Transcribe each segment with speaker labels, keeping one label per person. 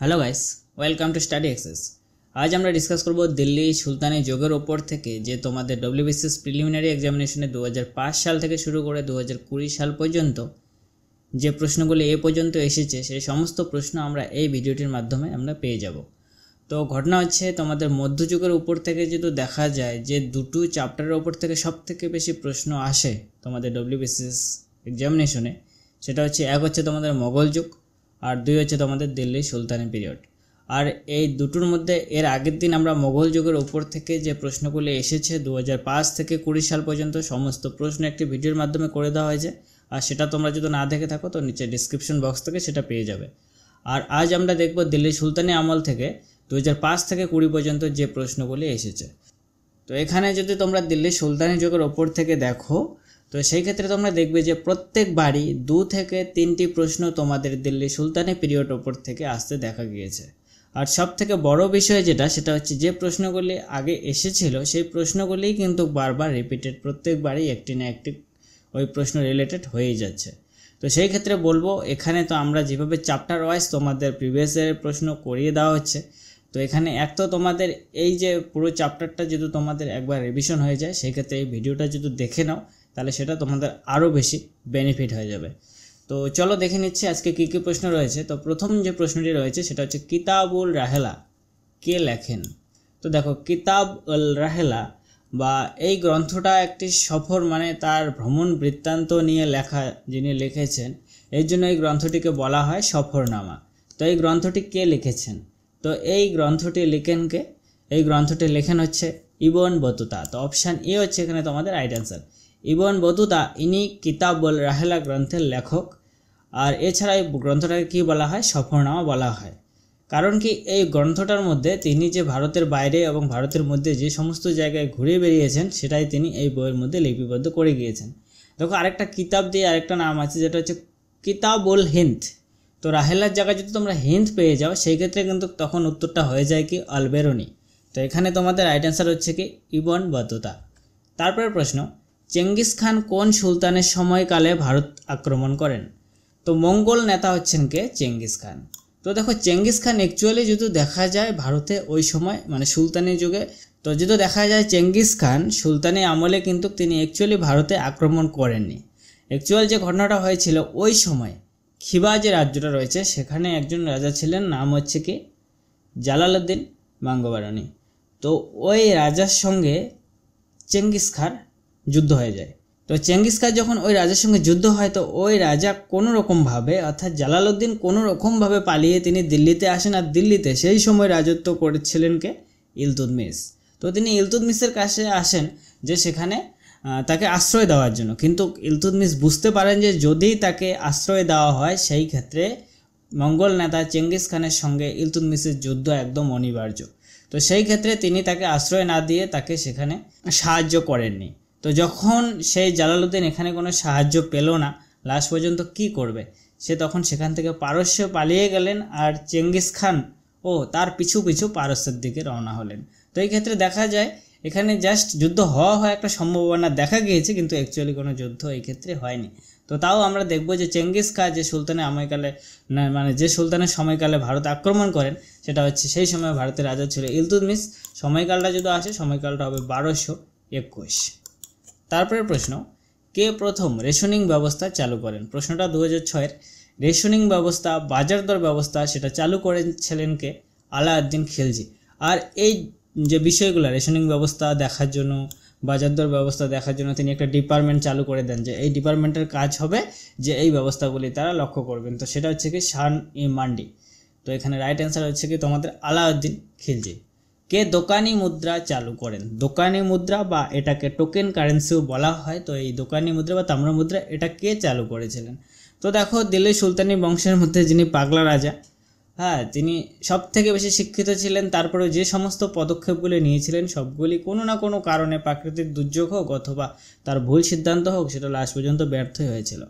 Speaker 1: hello guys welcome to study access আজ আমরা discuss করব দিল্লি সুলতানি যোগের ওপর থেকে যে তোমাদের ডব্লিউবিসিএস প্রিলিমিনারি এক্সামিনেশনে দু সাল থেকে শুরু করে দু সাল পর্যন্ত যে প্রশ্নগুলি এ পর্যন্ত এসেছে সেই সমস্ত প্রশ্ন আমরা এই ভিডিওটির মাধ্যমে আমরা পেয়ে যাব তো ঘটনা হচ্ছে তোমাদের মধ্যযুগের উপর থেকে যেহেতু দেখা যায় যে দুটো চ্যাপ্টারের ওপর থেকে সব থেকে বেশি প্রশ্ন আসে তোমাদের ডব্লিউবিসিএস এক্সামিনেশনে সেটা হচ্ছে এক হচ্ছে তোমাদের মোগল যুগ আর দুই হচ্ছে তোমাদের দিল্লি সুলতানি পিরিয়ড আর এই দুটোর মধ্যে এর আগের দিন আমরা মোগল যুগের উপর থেকে যে প্রশ্নগুলি এসেছে দু থেকে কুড়ি সাল পর্যন্ত সমস্ত প্রশ্ন একটি ভিডিওর মাধ্যমে করে দেওয়া হয়েছে আর সেটা তোমরা যদি না দেখে থাকো তো নিচে ডিসক্রিপশন বক্স থেকে সেটা পেয়ে যাবে আর আজ আমরা দেখব দিল্লি সুলতানি আমল থেকে দু থেকে কুড়ি পর্যন্ত যে প্রশ্নগুলি এসেছে তো এখানে যদি তোমরা দিল্লি সুলতানি যুগের ওপর থেকে দেখো তো সেই ক্ষেত্রে তোমরা দেখবে যে প্রত্যেক বাড়ি দু থেকে তিনটি প্রশ্ন তোমাদের দিল্লি সুলতানি পিরিয়ড ওপর থেকে আসতে দেখা গিয়েছে আর সব থেকে বড় বিষয় যেটা সেটা হচ্ছে যে প্রশ্নগুলি আগে এসেছিল সেই প্রশ্নগুলিই কিন্তু বারবার রিপিটেড প্রত্যেক বাড়ি একটি না একটি ওই প্রশ্ন রিলেটেড হয়েই যাচ্ছে তো সেই ক্ষেত্রে বলবো এখানে তো আমরা যেভাবে চ্যাপ্টার ওয়াইজ তোমাদের প্রিভিয়াস ইয়ারের প্রশ্ন করিয়ে দেওয়া হচ্ছে তো এখানে এক তো তোমাদের এই যে পুরো চ্যাপ্টারটা যদি তোমাদের একবার রিভিশন হয়ে যায় সেই ক্ষেত্রে এই ভিডিওটা যদি দেখে নাও তাহলে সেটা তোমাদের আরও বেশি বেনিফিট হয়ে যাবে তো চলো দেখে নিচ্ছি আজকে কী কী প্রশ্ন রয়েছে তো প্রথম যে প্রশ্নটি রয়েছে সেটা হচ্ছে কিতাবুল রাহেলা কে লেখেন তো দেখো কিতাব উল রাহেলা বা এই গ্রন্থটা একটি সফর মানে তার ভ্রমণ বৃত্তান্ত নিয়ে লেখা যিনি লিখেছেন এই জন্য এই গ্রন্থটিকে বলা হয় সফরনামা তো এই গ্রন্থটি কে লিখেছেন তো এই গ্রন্থটি লিখেন কে এই গ্রন্থটি লেখেন হচ্ছে ইবন বতুতা তো অপশান এ হচ্ছে এখানে তোমাদের রাইট অ্যান্সার ইবন বতুতা ইনি বল রাহেলা গ্রন্থের লেখক আর এছাড়া এই গ্রন্থটাকে কী বলা হয় সফরনামা বলা হয় কারণ কি এই গ্রন্থটার মধ্যে তিনি যে ভারতের বাইরে এবং ভারতের মধ্যে যে সমস্ত জায়গায় ঘুরে বেরিয়েছেন সেটাই তিনি এই বইয়ের মধ্যে লিপিবদ্ধ করে গিয়েছেন দেখো আরেকটা কিতাব দিয়ে আরেকটা নাম আছে যেটা হচ্ছে কিতাবুল হিন্দ তো রাহেলার জায়গায় যদি তোমরা হিন্দ পেয়ে যাও সেই ক্ষেত্রে কিন্তু তখন উত্তরটা হয়ে যায় কি অলবেরনি তো এখানে তোমাদের রাইট অ্যান্সার হচ্ছে কি ইবন বদ্ধতা তারপরের প্রশ্ন চেঙ্গিস খান কোন সুলতানের সময়কালে ভারত আক্রমণ করেন তো মঙ্গল নেতা হচ্ছেন কে চেঙ্গিস খান তো দেখো চেঙ্গিস খান অ্যাকচুয়ালি যদি দেখা যায় ভারতে ওই সময় মানে সুলতানি যুগে তো যদি দেখা যায় চেঙ্গিস খান সুলতানি আমলে কিন্তু তিনি অ্যাকচুয়ালি ভারতে আক্রমণ করেননি অ্যাকচুয়াল যে ঘটনাটা হয়েছিল ওই সময় খিবা যে রাজ্যটা রয়েছে সেখানে একজন রাজা ছিলেন নাম হচ্ছে কি জালালউদ্দিন মাঙ্গবারণী তো ওই রাজার সঙ্গে চেঙ্গিস খান যুদ্ধ হয়ে যায় তো চেঙ্গিস খান যখন ওই রাজার সঙ্গে যুদ্ধ হয় তো ওই রাজা কোনো রকমভাবে অর্থাৎ জালালউদ্দিন কোনো রকমভাবে পালিয়ে তিনি দিল্লিতে আসেন আর দিল্লিতে সেই সময় রাজত্ব করেছিলেন কে ইলতুদমিস তো তিনি ইলতুদমিসের কাছে আসেন যে সেখানে তাকে আশ্রয় দেওয়ার জন্য কিন্তু ইলতুদমিস বুঝতে পারেন যে যদি তাকে আশ্রয় দেওয়া হয় সেই ক্ষেত্রে মঙ্গল নেতা চেঙ্গিস খানের সঙ্গে ইলতুদমিসের যুদ্ধ একদম অনিবার্য তো সেই ক্ষেত্রে তিনি তাকে আশ্রয় না দিয়ে তাকে সেখানে সাহায্য করেননি তো যখন সেই জালালুদ্দিন এখানে কোনো সাহায্য পেল না লাশ পর্যন্ত কি করবে সে তখন সেখান থেকে পারস্য পালিয়ে গেলেন আর চেঙ্গিস খান ও তার পিছু পিছু পারস্যের দিকে রওনা হলেন তো এই ক্ষেত্রে দেখা যায় এখানে জাস্ট যুদ্ধ হওয়া হয় একটা সম্ভাবনা দেখা গিয়েছে কিন্তু অ্যাকচুয়ালি কোনো যুদ্ধ এই ক্ষেত্রে হয়নি তো তাও আমরা দেখব যে চেঙ্গিস খা যে সুলতানের সময়কালে মানে যে সুলতানের সময়কালে ভারত আক্রমণ করেন সেটা হচ্ছে সেই সময় ভারতের রাজা ছিল ইলতুতমিস সময়কালটা যদি আসে সময়কালটা হবে বারোশো একুশ তারপরে প্রশ্ন কে প্রথম রেশনিং ব্যবস্থা চালু করেন প্রশ্নটা দু হাজার ছয়ের রেশনিং ব্যবস্থা বাজার দর ব্যবস্থা সেটা চালু করেছিলেন কে আলাউদ্দিন খিলজি আর এই যে বিষয়গুলো রেশনিং ব্যবস্থা দেখার জন্য বাজার দর ব্যবস্থা দেখার জন্য তিনি একটা ডিপার্টমেন্ট চালু করে দেন যে এই ডিপার্টমেন্টের কাজ হবে যে এই ব্যবস্থাগুলি তারা লক্ষ্য করবেন তো সেটা হচ্ছে কি শান ই মান্ডি তো এখানে রাইট অ্যান্সার হচ্ছে কি তোমাদের আলাউদ্দিন খিলজি কে দোকানি মুদ্রা চালু করেন দোকানি মুদ্রা বা এটাকে টোকেন কারেন্সিও বলা হয় তো এই দোকানি মুদ্রা বা তাম্র মুদ্রা এটা কে চালু করেছিলেন তো দেখো দিল্লি সুলতানি বংশের মধ্যে যিনি পাগলা রাজা হ্যাঁ তিনি সব থেকে বেশি শিক্ষিত ছিলেন তারপরে যে সমস্ত পদক্ষেপগুলি নিয়েছিলেন সবগুলি কোনো না কোনো কারণে প্রাকৃতিক দুর্যোগ হোক অথবা তার ভুল সিদ্ধান্ত হোক সেটা লাস্ট পর্যন্ত ব্যর্থ হয়েছিল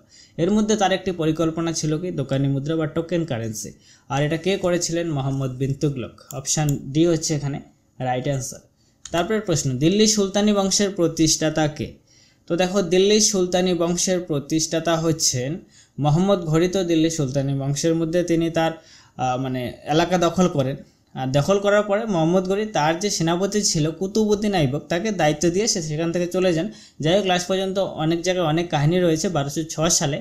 Speaker 1: এর মধ্যে তার একটি পরিকল্পনা ছিল কি দোকানি মুদ্রা বা টোকেন কারেন্সি আর এটা কে করেছিলেন মোহাম্মদ বিন তুগলক অপশান ডি হচ্ছে এখানে রাইট অ্যান্সার তারপরে প্রশ্ন দিল্লি সুলতানি বংশের প্রতিষ্ঠাতা কে তো দেখো দিল্লি সুলতানি বংশের প্রতিষ্ঠাতা হচ্ছেন মোহাম্মদ ঘরিত দিল্লি সুলতানি বংশের মধ্যে তিনি তার মানে এলাকা দখল করেন আর দখল করার পরে মোহাম্মদ গরি তার যে সেনাপতি ছিল কুতুবুদ্দিন আইবক তাকে দায়িত্ব দিয়ে সে সেখান থেকে চলে যান যাই হোক লাস্ট পর্যন্ত অনেক জায়গায় অনেক কাহিনী রয়েছে বারোশো ছ সালে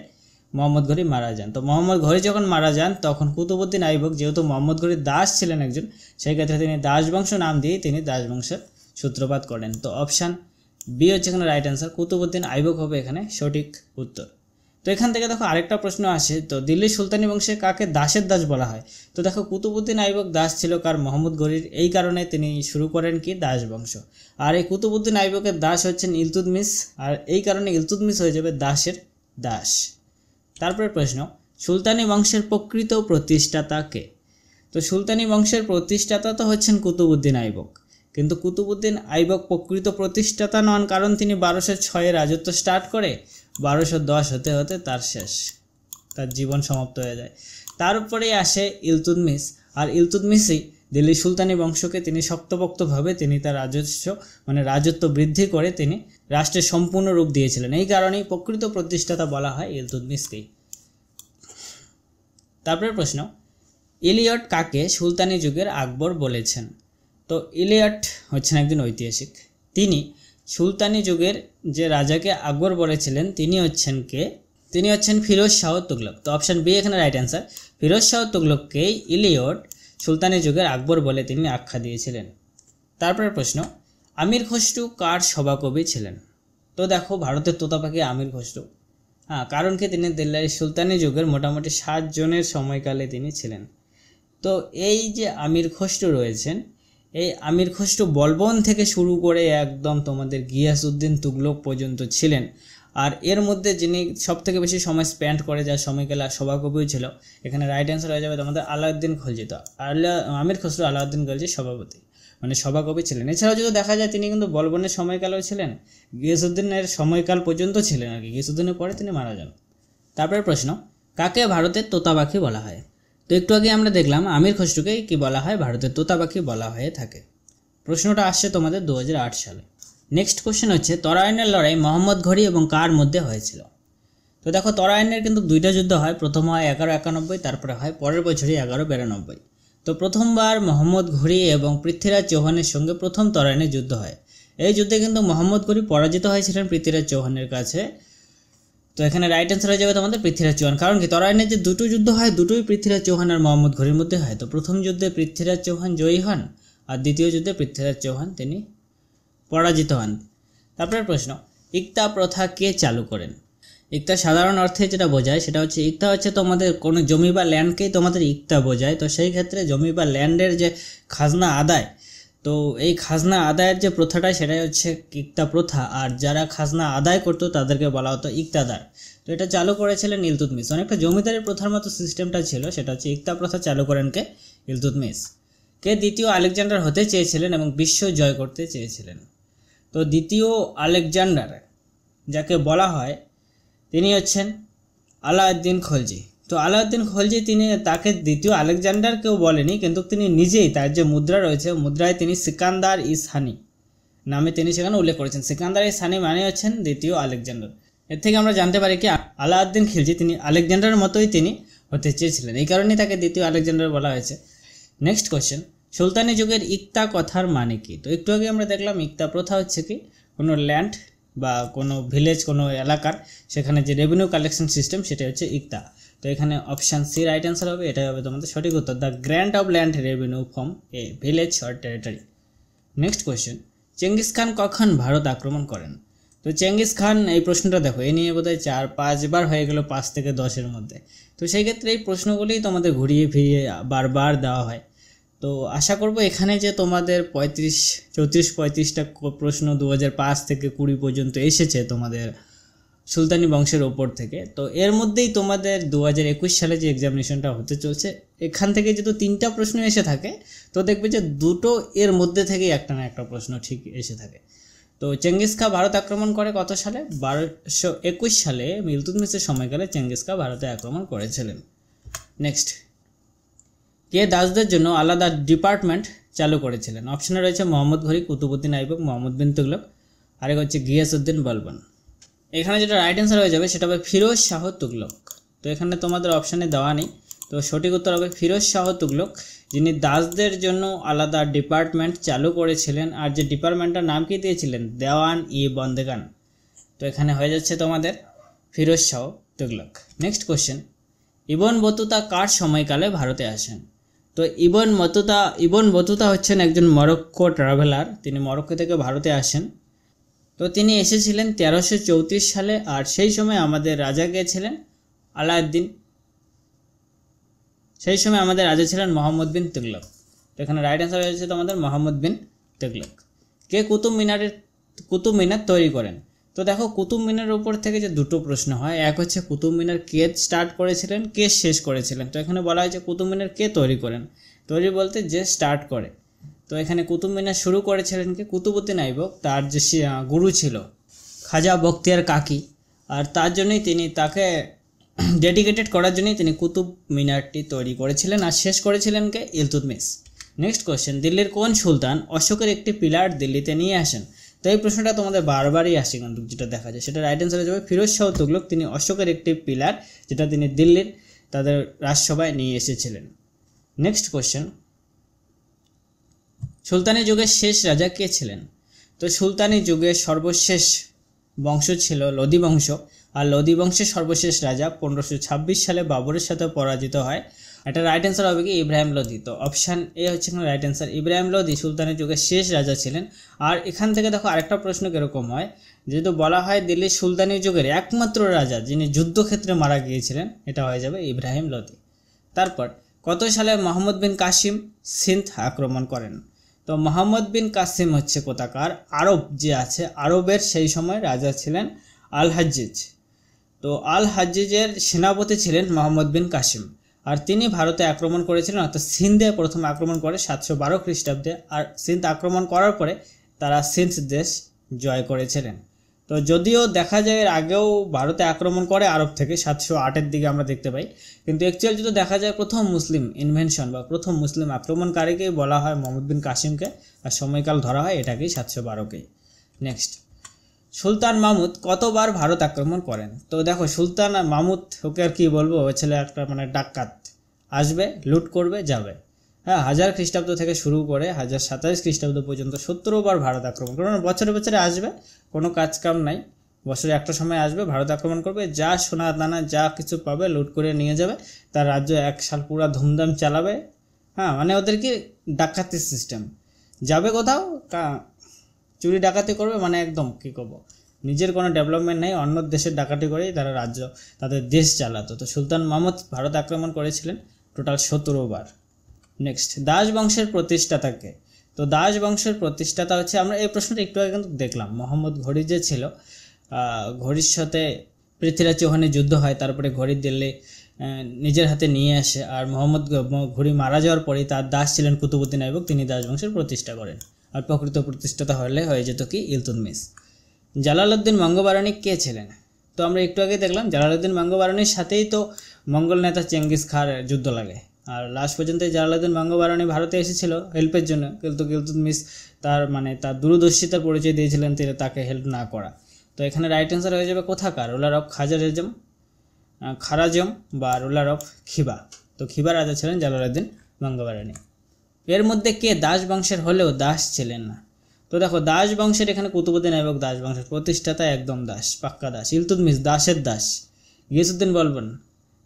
Speaker 1: মোহাম্মদ ঘড়ি মারা যান তো মোহাম্মদ ঘড়ি যখন মারা যান তখন কুতুবুদ্দিন আইবক যেহেতু মোহাম্মদ ঘড়ি দাস ছিলেন একজন সেই ক্ষেত্রে তিনি দাসবংশ নাম দিয়েই তিনি দাসবংশের সূত্রপাত করেন তো অপশান বি হচ্ছে এখানে রাইট অ্যান্সার কুতুবুদ্দিন আইবক হবে এখানে সঠিক উত্তর তো এখান থেকে দেখো আরেকটা প্রশ্ন আসে তো দিল্লির সুলতানি বংশে কাকে দাসের দাস বলা হয় তো দেখো কুতুবুদ্দিন আইবক দাস ছিল কার মোহাম্মদ গরির এই কারণে তিনি শুরু করেন কি দাস বংশ আর এই কুতুবুদ্দিন আইবকের দাস হচ্ছেন ইলতুদমিস আর এই কারণে ইলতুদমিস হয়ে যাবে দাসের দাস তারপরে প্রশ্ন সুলতানি বংশের প্রকৃত প্রতিষ্ঠাতা কে তো সুলতানি বংশের প্রতিষ্ঠাতা তো হচ্ছেন কুতুবুদ্দিন আইবক কিন্তু কুতুবুদ্দিন আইবক প্রকৃত প্রতিষ্ঠাতা নন কারণ তিনি বারোশো ছয়ে রাজত্ব স্টার্ট করে বারোশো দশ হতে হতে তার শেষ তার জীবন সমাপ্ত হয়ে যায় তার উপরেই আসে ইলতুদমিস আর ইলতুদমিসই দিল্লি সুলতানি বংশকে তিনি শক্তপোক্তভাবে তিনি তার রাজস্ব মানে রাজত্ব বৃদ্ধি করে তিনি রাষ্ট্রের সম্পূর্ণ রূপ দিয়েছিলেন এই কারণেই প্রকৃত প্রতিষ্ঠাতা বলা হয় ইলতুদমিসকেই তারপরে প্রশ্ন ইলিয়ট কাকে সুলতানি যুগের আকবর বলেছেন তো ইলিয়ট হচ্ছেন একজন ঐতিহাসিক তিনি সুলতানি যুগের যে রাজাকে আকবর বলেছিলেন তিনি হচ্ছেন কে তিনি হচ্ছেন ফিরোজ শাহ তুগলক তো অপশান বি এখানে রাইট অ্যান্সার ফিরোজ শাহ তুগলককেই ইলিয়ট সুলতানি যুগের আকবর বলে তিনি আখ্যা দিয়েছিলেন তারপরে প্রশ্ন আমির খসরু কার সভাকবি ছিলেন তো দেখো ভারতের তোতাপাকি আমির খসরু হ্যাঁ কারণ কি তিনি দিল্লির সুলতানি যুগের মোটামুটি সাতজনের সময়কালে তিনি ছিলেন তো এই যে আমির খসরু রয়েছেন এই আমির খসরু বলবন থেকে শুরু করে একদম তোমাদের গিয়াসউদ্দিন তুগলক পর্যন্ত ছিলেন আর এর মধ্যে যিনি সব থেকে বেশি সময় স্পেন্ড করে যা সময়কালা আর সভাকবিও ছিল এখানে রাইট অ্যান্সার হয়ে যাবে তোমাদের আলাউদ্দিন খলজি তো আলা আমির খসরু আলাউদ্দিন খলজি সভাপতি মানে সভাকবি ছিলেন এছাড়াও যদি দেখা যায় তিনি কিন্তু বলবনের সময়কালেও ছিলেন গিয়াসউদ্দিনের সময়কাল পর্যন্ত ছিলেন আর কি গিয়াসউদ্দিনের পরে তিনি মারা যান তারপরে প্রশ্ন কাকে ভারতের তোতাবাখি বলা হয় তো একটু আগে আমরা দেখলাম আমির খসরুকে কি বলা হয় ভারতের তোতা পাখি বলা হয়ে থাকে প্রশ্নটা আসছে তোমাদের দু সালে নেক্সট কোশ্চেন হচ্ছে তরায়নের লড়াই মোহাম্মদ ঘড়ি এবং কার মধ্যে হয়েছিল তো দেখো তরায়নের কিন্তু দুইটা যুদ্ধ হয় প্রথম হয় এগারো একানব্বই তারপরে হয় পরের বছরই এগারো বিরানব্বই তো প্রথমবার মোহাম্মদ ঘড়ি এবং পৃথ্বীরাজ চৌহানের সঙ্গে প্রথম তরায়নের যুদ্ধ হয় এই যুদ্ধে কিন্তু মোহাম্মদ ঘড়ি পরাজিত হয়েছিলেন পৃথ্বীরাজ চৌহানের কাছে তো এখানে রাইট অ্যান্সার হয়ে যাবে তোমাদের পৃথ্বীরাজ চৌহান কারণ কি তরাইনের যে দুটো যুদ্ধ হয় দুটোই পৃথ্বীরাজ চৌহান আর মোহাম্মদ ঘুরির মধ্যে হয় তো প্রথম যুদ্ধে পৃথ্বীরাজ চৌহান জয়ী হন আর দ্বিতীয় যুদ্ধে পৃথ্বীরাজ চৌহান তিনি পরাজিত হন তারপরে প্রশ্ন ইকতা প্রথা কে চালু করেন ইকতা সাধারণ অর্থে যেটা বোঝায় সেটা হচ্ছে ইকতা হচ্ছে তোমাদের কোনো জমি বা ল্যান্ডকেই তোমাদের ইকতা বোঝায় তো সেই ক্ষেত্রে জমি বা ল্যান্ডের যে খাজনা আদায় তো এই খাজনা আদায়ের যে প্রথাটা সেটাই হচ্ছে ইক্তা প্রথা আর যারা খাজনা আদায় করতো তাদেরকে বলা হতো ইক্তাদার তো এটা চালু করেছিলেন ইলতুতমিস অনেকটা জমিদারের প্রথার মতো সিস্টেমটা ছিল সেটা হচ্ছে ইক্তা প্রথা চালু করেন কে ইলতুতমিস কে দ্বিতীয় আলেকজান্ডার হতে চেয়েছিলেন এবং বিশ্ব জয় করতে চেয়েছিলেন তো দ্বিতীয় আলেকজান্ডার যাকে বলা হয় তিনি হচ্ছেন আলাউদ্দিন খলজি তো আলাউদ্দিন খলজি তিনি তাকে দ্বিতীয় আলেকজান্ডার কেউ বলেনি কিন্তু তিনি নিজেই তার যে মুদ্রা রয়েছে মুদ্রায় তিনি সিকান্দার ইসহানি নামে তিনি সেখানে উল্লেখ করেছেন সিকান্দার ইসহানি মানে হচ্ছেন দ্বিতীয় আলেকজান্ডার এর থেকে আমরা জানতে পারি কি আলাউদ্দিন খিলজি তিনি আলেকজান্ডারের মতোই তিনি হতে চেয়েছিলেন এই কারণেই তাকে দ্বিতীয় আলেকজান্ডার বলা হয়েছে নেক্সট কোয়েশ্চেন সুলতানি যুগের ইক্তা কথার মানে কি তো একটু আগে আমরা দেখলাম ইক্তা প্রথা হচ্ছে কি কোনো ল্যান্ড বা কোনো ভিলেজ কোনো এলাকার সেখানে যে রেভিনিউ কালেকশন সিস্টেম সেটা হচ্ছে ইক্তা তো এখানে অপশান সি রাইট অ্যান্সার হবে এটাই হবে তোমাদের সঠিক উত্তর the grand of land revenue from a village or territory next question Genghis Khan কখন ভারত আক্রমণ করেন তো চেঙ্গিস খান এই প্রশ্নটা দেখো এ নিয়ে বোধহয় চার পাঁচবার হয়ে গেল পাঁচ থেকে দশের মধ্যে তো সেই ক্ষেত্রে এই প্রশ্নগুলি তোমাদের ঘুরিয়ে ফিরিয়ে বারবার দেওয়া হয় তো আশা করব এখানে যে তোমাদের পঁয়ত্রিশ চৌত্রিশ পঁয়ত্রিশটা প্রশ্ন দু থেকে কুড়ি পর্যন্ত এসেছে তোমাদের সুলতানি বংশের ওপর থেকে তো এর মধ্যেই তোমাদের দু হাজার একুশ সালে যে এক্সামিনেশনটা হতে চলছে এখান থেকে যেহেতু তিনটা প্রশ্ন এসে থাকে তো দেখবে যে দুটো এর মধ্যে থেকেই একটা না একটা প্রশ্ন ঠিক এসে থাকে তো চেঙ্গিস খা ভারত আক্রমণ করে কত সালে বারোশো একুশ সালে মিসের সময়কালে চেঙ্গিস খা ভারতে আক্রমণ করেছিলেন নেক্সট কে দাসদের জন্য আলাদা ডিপার্টমেন্ট চালু করেছিলেন অপশানে রয়েছে মোহাম্মদ ঘরি কুতুবুদ্দিন আইবক মোহাম্মদ বিন তুগলক আরেক হচ্ছে গিয়াসউদ্দিন বলবন এখানে যেটা রাইট অ্যান্সার হয়ে যাবে সেটা হবে ফিরোজ শাহ তুগলক তো এখানে তোমাদের অপশানে দেওয়া নেই তো সঠিক উত্তর হবে ফিরোজ শাহ তুগলক যিনি দাসদের জন্য আলাদা ডিপার্টমেন্ট চালু করেছিলেন আর যে ডিপার্টমেন্টটার নাম কি দিয়েছিলেন দেওয়ান ই বন্দেগান তো এখানে হয়ে যাচ্ছে তোমাদের Firoz Shah Tughlaq next question Ibn Battuta কার সময়কালে ভারতে আসেন তো ইবন মতুতা ইবন বতুতা হচ্ছেন একজন মরক্কো ট্রাভেলার তিনি মরক্কো থেকে ভারতে আসেন তো তিনি এসেছিলেন তেরোশো চৌত্রিশ সালে আর সেই সময় আমাদের রাজা কে ছিলেন আলাউদ্দিন সেই সময় আমাদের রাজা ছিলেন মোহাম্মদ বিন তুগলক তো এখানে রাইট অ্যান্সার হয়েছে তোমাদের মোহাম্মদ বিন তুগলক কে কুতুব মিনারের কুতুব মিনার তৈরি করেন তো দেখো কুতুব মিনার ওপর থেকে যে দুটো প্রশ্ন হয় এক হচ্ছে কুতুব মিনার কে স্টার্ট করেছিলেন কে শেষ করেছিলেন তো এখানে বলা হয়েছে কুতুব মিনার কে তৈরি করেন তৈরি বলতে যে স্টার্ট করে তো এখানে কুতুব মিনার শুরু করেছিলেন কি কুতুবুদ্দিন আইবক তার যে গুরু ছিল খাজা বক্তিয়ার কাকি আর তার জন্যই তিনি তাকে ডেডিকেটেড করার জন্যই তিনি কুতুব মিনারটি তৈরি করেছিলেন আর শেষ করেছিলেন কে ইলতুতমিস নেক্সট কোয়েশ্চেন দিল্লির কোন সুলতান অশোকের একটি পিলার দিল্লিতে নিয়ে আসেন তো এই প্রশ্নটা তোমাদের বারবারই আসে কিন্তু যেটা দেখা যায় সেটা রাইট অ্যান্সার যাবে ফিরোজ শাহ তুগলক তিনি অশোকের একটি পিলার যেটা তিনি দিল্লির তাদের রাজসভায় নিয়ে এসেছিলেন নেক্সট কোয়েশ্চেন সুলতানি যুগের শেষ রাজা কে ছিলেন তো সুলতানি যুগের সর্বশেষ বংশ ছিল লোদি বংশ আর লোদি বংশের সর্বশেষ রাজা পনেরোশো ছাব্বিশ সালে বাবরের সাথে পরাজিত হয় এটা রাইট অ্যান্সার হবে কি ইব্রাহিম লোদি তো অপশান এ হচ্ছে এখানে রাইট অ্যান্সার ইব্রাহিম লোদি সুলতানের যুগের শেষ রাজা ছিলেন আর এখান থেকে দেখো আরেকটা প্রশ্ন কীরকম হয় যেহেতু বলা হয় দিল্লির সুলতানি যুগের একমাত্র রাজা যিনি যুদ্ধক্ষেত্রে মারা গিয়েছিলেন এটা হয়ে যাবে ইব্রাহিম লোদি তারপর কত সালে মোহাম্মদ বিন কাশিম সিন্থ আক্রমণ করেন তো মোহাম্মদ বিন কাসিম হচ্ছে কোথাকার আরব যে আছে আরবের সেই সময় রাজা ছিলেন আল হাজিজ তো আল হাজিজের সেনাপতি ছিলেন মোহাম্মদ বিন কাসিম আর তিনি ভারতে আক্রমণ করেছিলেন অর্থাৎ সিন্ধে প্রথম আক্রমণ করে সাতশো বারো খ্রিস্টাব্দে আর সিন্ধ আক্রমণ করার পরে তারা সিন্ধ দেশ জয় করেছিলেন তো যদিও দেখা যায় এর আগেও ভারতে আক্রমণ করে আরব থেকে সাতশো আটের দিকে আমরা দেখতে পাই কিন্তু অ্যাকচুয়ালি যদি দেখা যায় প্রথম মুসলিম ইনভেনশন বা প্রথম মুসলিম আক্রমণকারীকেই বলা হয় মোহাম্মদ বিন কাসিমকে আর সময়কাল ধরা হয় এটাকেই সাতশো বারোকেই নেক্সট সুলতান মামুদ কতবার ভারত আক্রমণ করেন তো দেখো সুলতান মামুদ ওকে আর কী বলবো ছেলে একটা মানে ডাকাত আসবে লুট করবে যাবে হ্যাঁ হাজার খ্রিস্টাব্দ থেকে শুরু করে হাজার সাতাশ খ্রিস্টাব্দ পর্যন্ত সত্তরবার ভারত আক্রমণ করবে বছরে বছরে আসবে কোনো কাজকাম নাই বছরে একটা সময় আসবে ভারত আক্রমণ করবে যা সোনা দানা যা কিছু পাবে লুট করে নিয়ে যাবে তার রাজ্য এক সাল পুরা ধুমধাম চালাবে হ্যাঁ মানে ওদের কি ডাকাতির সিস্টেম যাবে কোথাও চুরি ডাকাতি করবে মানে একদম কী করবো নিজের কোনো ডেভেলপমেন্ট নেই অন্য দেশের ডাকাতি করেই তারা রাজ্য তাদের দেশ চালাতো তো সুলতান মাহমুদ ভারত আক্রমণ করেছিলেন টোটাল সতেরো বার নেক্সট দাস বংশের প্রতিষ্ঠাতাকে তো দাস বংশের প্রতিষ্ঠাতা হচ্ছে আমরা এই প্রশ্নটা একটু আগে কিন্তু দেখলাম মোহাম্মদ ঘড়ি যে ছিল ঘড়ির সাথে পৃথ্বীরাজ চৌহানের যুদ্ধ হয় তারপরে ঘড়ি দিল্লি নিজের হাতে নিয়ে আসে আর মোহাম্মদ ঘড়ি মারা যাওয়ার পরে তার দাস ছিলেন কুতুবুদ্দিন আইবক তিনি দাস বংশের প্রতিষ্ঠা করেন আর প্রকৃত প্রতিষ্ঠাতা হলে হয়ে যেত কি ইলতুতমিস জালালউদ্দিন মঙ্গবারানি কে ছিলেন তো আমরা একটু আগে দেখলাম জালালউদ্দিন মঙ্গবারানির সাথেই তো মঙ্গল নেতা চেঙ্গিস খার যুদ্ধ লাগে আর লাস্ট পর্যন্ত জালালুদ্দিন বাঙ্গবারানি ভারতে এসেছিল হেল্পের জন্য কিন্তু কিন্তু মিস তার মানে তার দূরদর্শিতার পরিচয় দিয়েছিলেন তিনি তাকে হেল্প না করা তো এখানে রাইট অ্যান্সার হয়ে যাবে কোথাকার রোলার অফ খাজারেজম খারাজম বা রোলার অফ খিবা তো খিবা রাজা ছিলেন জালালুদ্দিন বাঙ্গবারানি এর মধ্যে কে দাস বংশের হলেও দাস ছিলেন না তো দেখো দাস বংশের এখানে কুতুবুদ্দিন এবং দাস বংশের প্রতিষ্ঠাতা একদম দাস পাক্কা দাস মিস দাসের দাস গিয়াসুদ্দিন বলবেন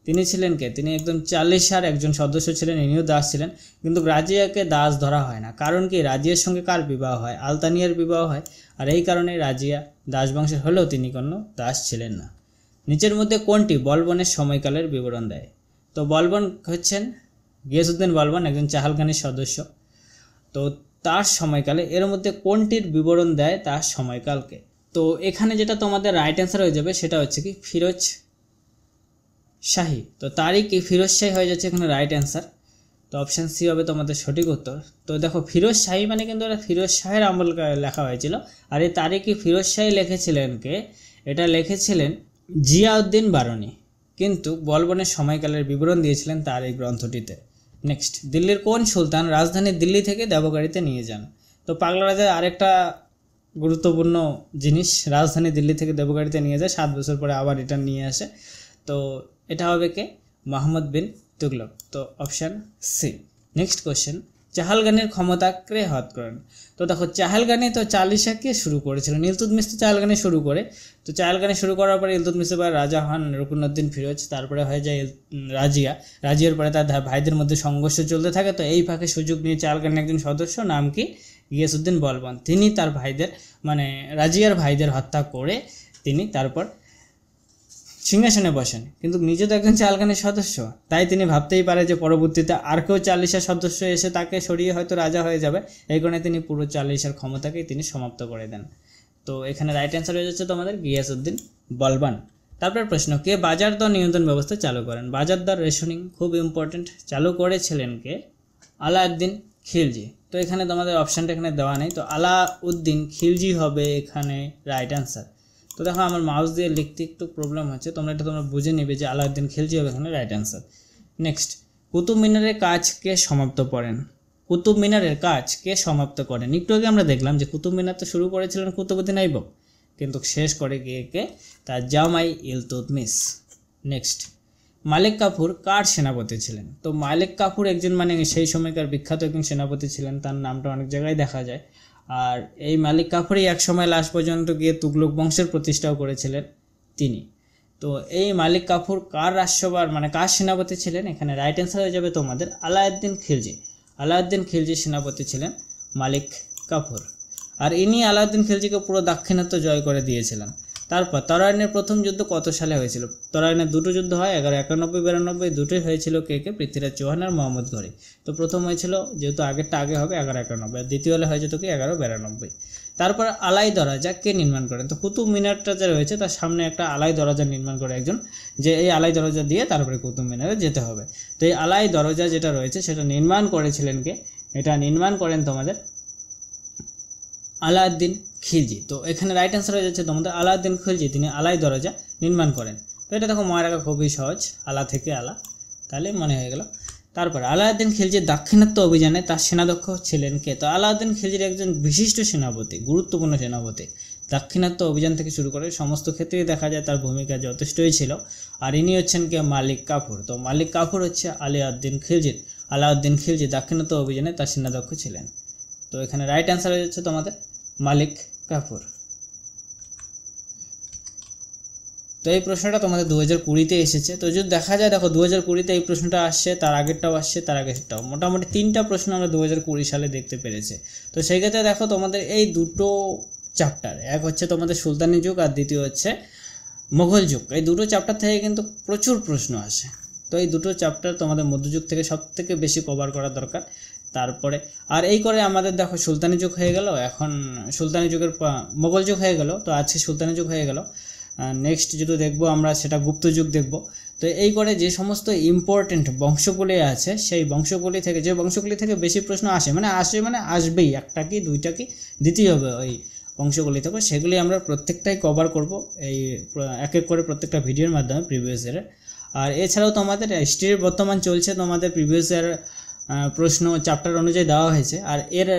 Speaker 1: তিনি ছিলেন কে তিনি একদম চালিশার একজন সদস্য ছিলেন ইনিও দাস ছিলেন কিন্তু রাজিয়াকে দাস ধরা হয় না কারণ কি রাজিয়ার সঙ্গে কার বিবাহ হয় আলতানিয়ার বিবাহ হয় আর এই কারণে রাজিয়া দাস বংশের হলেও তিনি কোনো দাস ছিলেন না নিচের মধ্যে কোনটি বলবনের সময়কালের বিবরণ দেয় তো বলবন হচ্ছেন গিয়াসুদ্দিন বলবন একজন চাহালখানির সদস্য তো তার সময়কালে এর মধ্যে কোনটির বিবরণ দেয় তার সময়কালকে তো এখানে যেটা তোমাদের রাইট অ্যান্সার হয়ে যাবে সেটা হচ্ছে কি ফিরোজ শাহী তো তারিক ফিরোজ শাহী হয়ে যাচ্ছে এখানে রাইট অ্যান্সার তো অপশান সি হবে তোমাদের সঠিক উত্তর তো দেখো ফিরোজ শাহী মানে কিন্তু এটা ফিরোজ শাহের আমল লেখা হয়েছিল আর এই তারিকি ফিরোজ শাহী লিখেছিলেন কে এটা লিখেছিলেন জিয়াউদ্দিন বারনি কিন্তু বলবনের সময়কালের বিবরণ দিয়েছিলেন তার এই গ্রন্থটিতে নেক্সট দিল্লির কোন সুলতান রাজধানী দিল্লি থেকে দেবগাড়িতে নিয়ে যান তো পাগলা রাজার আরেকটা গুরুত্বপূর্ণ জিনিস রাজধানী দিল্লি থেকে দেবগাড়িতে নিয়ে যায় সাত বছর পরে আবার রিটার্ন নিয়ে আসে তো এটা হবে কে মোহাম্মদ বিন তুগলক তো অপশান সি নেক্সট কোশ্চেন চাহালগানের কে হাত করেন তো দেখো চাহালগানে তো চালিশাকে শুরু করেছিলেন ইলতুদমিস তো চাহালগানে শুরু করে তো চাহালগানে শুরু করার পরে ইলতুদমিস এবার রাজা হন রুকুনুদ্দিন ফিরোজ তারপরে হয়ে যায় রাজিয়া রাজিয়ার পরে তার ভাইদের মধ্যে সংঘর্ষ চলতে থাকে তো এই ফাঁকে সুযোগ নিয়ে চাহালগানের একজন সদস্য নাম কি ইয়াসুদ্দিন বলবান তিনি তার ভাইদের মানে রাজিয়ার ভাইদের হত্যা করে তিনি তারপর সিংহাসনে বসেন কিন্তু নিজে তো একজন চালকানের সদস্য তাই তিনি ভাবতেই পারে যে পরবর্তীতে আর কেউ চালিশার সদস্য এসে তাকে সরিয়ে হয়তো রাজা হয়ে যাবে এই কারণে তিনি পুরো চালিশার ক্ষমতাকেই তিনি সমাপ্ত করে দেন তো এখানে রাইট অ্যান্সার হয়ে যাচ্ছে তোমাদের গিয়াসউদ্দিন বলবান তারপর প্রশ্ন কে বাজার দর নিয়ন্ত্রণ ব্যবস্থা চালু করেন বাজার দর রেশনিং খুব ইম্পর্টেন্ট চালু করেছিলেন কে আলাউদ্দিন খিলজি তো এখানে তোমাদের অপশানটা এখানে দেওয়া নেই তো আলাউদ্দিন খিলজি হবে এখানে রাইট অ্যান্সার তো দেখো আমার মাউস দিয়ে লিখতে একটু প্রবলেম হচ্ছে তোমরা এটা তোমরা বুঝে নেবে যে আলাউদ্দিন খিলজি হবে এখানে রাইট অ্যান্সার নেক্সট কুতুব মিনারের কাজ কে সমাপ্ত করেন কুতুব মিনারের কাজ কে সমাপ্ত করেন একটু আগে আমরা দেখলাম যে কুতুব মিনার তো শুরু করেছিলেন কুতুবুদ্দিন আইবক কিন্তু শেষ করে গিয়ে কে তার জামাই ইলতুতমিস নেক্সট মালিক কাপুর কার সেনাপতি ছিলেন তো মালিক কাপুর একজন মানে সেই সময়কার বিখ্যাত একজন সেনাপতি ছিলেন তার নামটা অনেক জায়গায় দেখা যায় আর এই মালিক এক একসময় লাশ পর্যন্ত গিয়ে তুগলক বংশের প্রতিষ্ঠাও করেছিলেন তিনি তো এই মালিক কাফুর কার রাষ্ট্রবার মানে কার সেনাপতি ছিলেন এখানে রাইট অ্যান্সার হয়ে যাবে তোমাদের আলাউদ্দিন খিলজি আলাউদ্দিন খিলজি সেনাপতি ছিলেন মালিক কাফুর আর ইনি আলাউদ্দিন খিলজিকে পুরো দাক্ষিণাত্য জয় করে দিয়েছিলেন তারপর তরায়ণের প্রথম যুদ্ধ কত সালে হয়েছিল তরায়ণের দুটো যুদ্ধ হয় এগারো একানব্বই বিরানব্বই দুটোই হয়েছিল কে কে পৃথ্বীরাজ চৌহান আর মোহাম্মদ ঘরে তো প্রথম হয়েছিল যেহেতু আগেরটা আগে হবে এগারো একানব্বই আর দ্বিতীয় হলে হয়ে যেত কি এগারো বিরানব্বই তারপর আলাই দরজা কে নির্মাণ করেন তো কুতুব মিনারটা যে রয়েছে তার সামনে একটা আলাই দরজা নির্মাণ করে একজন যে এই আলাই দরজা দিয়ে তারপরে কুতুব মিনারে যেতে হবে তো এই আলাই দরজা যেটা রয়েছে সেটা নির্মাণ করেছিলেন কে এটা নির্মাণ করেন তোমাদের আলাউদ্দিন খিলজি তো এখানে রাইট অ্যান্সার হয়ে যাচ্ছে তোমাদের আলাউদ্দিন খিলজি তিনি আলাই দরজা নির্মাণ করেন তো এটা দেখো মনে রাখা খুবই সহজ আলা থেকে আলা তাহলে মনে হয়ে গেল তারপর আলাউদ্দিন খিলজির দাক্ষিণাত্য অভিযানে তার সেনাধ্যক্ষ ছিলেন কে তো আলাউদ্দিন খিলজির একজন বিশিষ্ট সেনাপতি গুরুত্বপূর্ণ সেনাপতি দাক্ষিণাত্য অভিযান থেকে শুরু করে সমস্ত ক্ষেত্রেই দেখা যায় তার ভূমিকা যথেষ্টই ছিল আর ইনি হচ্ছেন কে মালিক কাপুর তো মালিক কাপুর হচ্ছে আলিয়াউদ্দিন খিলজির আলাউদ্দিন খিলজি দাক্ষিণাত্য অভিযানে তার সেনাধ্যক্ষ ছিলেন তো এখানে রাইট অ্যান্সার হয়ে যাচ্ছে তোমাদের মালিক কাপুর তো এই প্রশ্নটা তোমাদের দু হাজার কুড়িতে এসেছে তো যদি দেখা যায় দেখো দু হাজার কুড়িতে এই প্রশ্নটা আসছে তার আগেরটাও আসছে তার আগেরটাও মোটামুটি তিনটা প্রশ্ন আমরা দু হাজার কুড়ি সালে দেখতে পেরেছি তো সেক্ষেত্রে দেখো তোমাদের এই দুটো চ্যাপ্টার এক হচ্ছে তোমাদের সুলতানি যুগ আর দ্বিতীয় হচ্ছে মোঘল যুগ এই দুটো চ্যাপ্টার থেকে কিন্তু প্রচুর প্রশ্ন আসে তো এই দুটো চ্যাপ্টার তোমাদের মধ্যযুগ থেকে সব থেকে বেশি কভার করা দরকার তারপরে আর এই করে আমাদের দেখো সুলতানি যুগ হয়ে গেল এখন সুলতানি যুগের মোগল যুগ হয়ে গেল তো আজকে সুলতানি যুগ হয়ে গেল নেক্সট যদি দেখব আমরা সেটা গুপ্ত যুগ দেখব তো এই করে যে সমস্ত ইম্পর্টেন্ট বংশগুলি আছে সেই বংশগুলি থেকে যে বংশগুলি থেকে বেশি প্রশ্ন আসে মানে আসে মানে আসবেই একটা কি দুইটা কি দিতেই হবে ওই বংশগুলি থেকে সেগুলি আমরা প্রত্যেকটাই কভার করব এই এক এক করে প্রত্যেকটা ভিডিওর মাধ্যমে প্রিভিয়াস ইয়ারের আর এছাড়াও তোমাদের হিস্ট্রির বর্তমান চলছে তোমাদের প্রিভিয়াস ইয়ার প্রশ্ন চ্যাপ্টার অনুযায়ী দেওয়া হয়েছে আর এর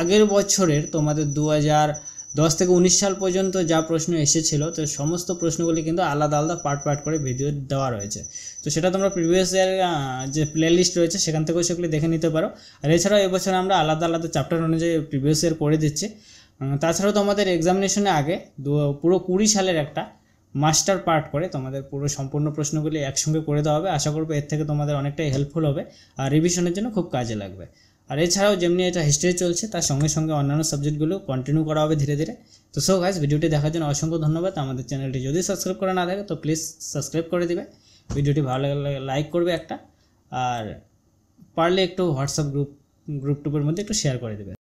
Speaker 1: আগের বছরের তোমাদের দু হাজার দশ থেকে উনিশ সাল পর্যন্ত যা প্রশ্ন এসেছিলো তো সমস্ত প্রশ্নগুলি কিন্তু আলাদা আলাদা পার্ট পার্ট করে ভিডিও দেওয়া রয়েছে তো সেটা তোমরা প্রিভিয়াস ইয়ার যে প্লেলিস্ট রয়েছে সেখান থেকেও সেগুলি দেখে নিতে পারো আর এছাড়াও এবছর আমরা আলাদা আলাদা চ্যাপ্টার অনুযায়ী প্রিভিয়াস ইয়ার করে দিচ্ছি তাছাড়াও তোমাদের এক্সামিনেশনের আগে পুরো কুড়ি সালের একটা মাস্টার পার্ট করে তোমাদের পুরো সম্পূর্ণ প্রশ্নগুলি একসঙ্গে করে দেওয়া হবে আশা করবো এর থেকে তোমাদের অনেকটাই হেল্পফুল হবে আর রিভিশনের জন্য খুব কাজে লাগবে আর এছাড়াও যেমনি এটা হিস্ট্রি চলছে তার সঙ্গে সঙ্গে অন্যান্য সাবজেক্টগুলো কন্টিনিউ করা হবে ধীরে ধীরে তো সো গাইজ ভিডিওটি দেখার জন্য অসংখ্য ধন্যবাদ আমাদের চ্যানেলটি যদি সাবস্ক্রাইব করা না থাকে তো প্লিজ সাবস্ক্রাইব করে দিবে ভিডিওটি ভালো লাগলে লাইক করবে একটা আর পারলে একটু হোয়াটসঅ্যাপ গ্রুপ গ্রুপ টুপের মধ্যে একটু শেয়ার করে দেবে